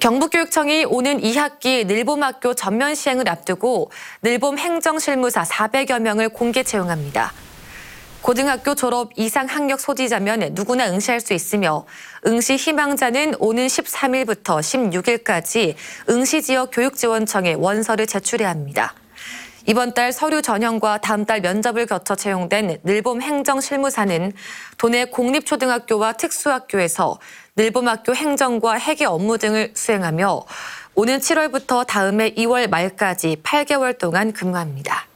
경북교육청이 오는 2학기 늘봄학교 전면 시행을 앞두고 늘봄 행정실무사 400여 명을 공개 채용합니다. 고등학교 졸업 이상 학력 소지자면 누구나 응시할 수 있으며 응시 희망자는 오는 13일부터 16일까지 응시지역 교육지원청에 원서를 제출해야 합니다. 이번 달 서류 전형과 다음 달 면접을 거쳐 채용된 늘봄 행정 실무사는 도내 공립초등학교와 특수학교에서 늘봄학교 행정과 회계 업무 등을 수행하며 오는 7월부터 다음해 2월 말까지 8개월 동안 근무합니다.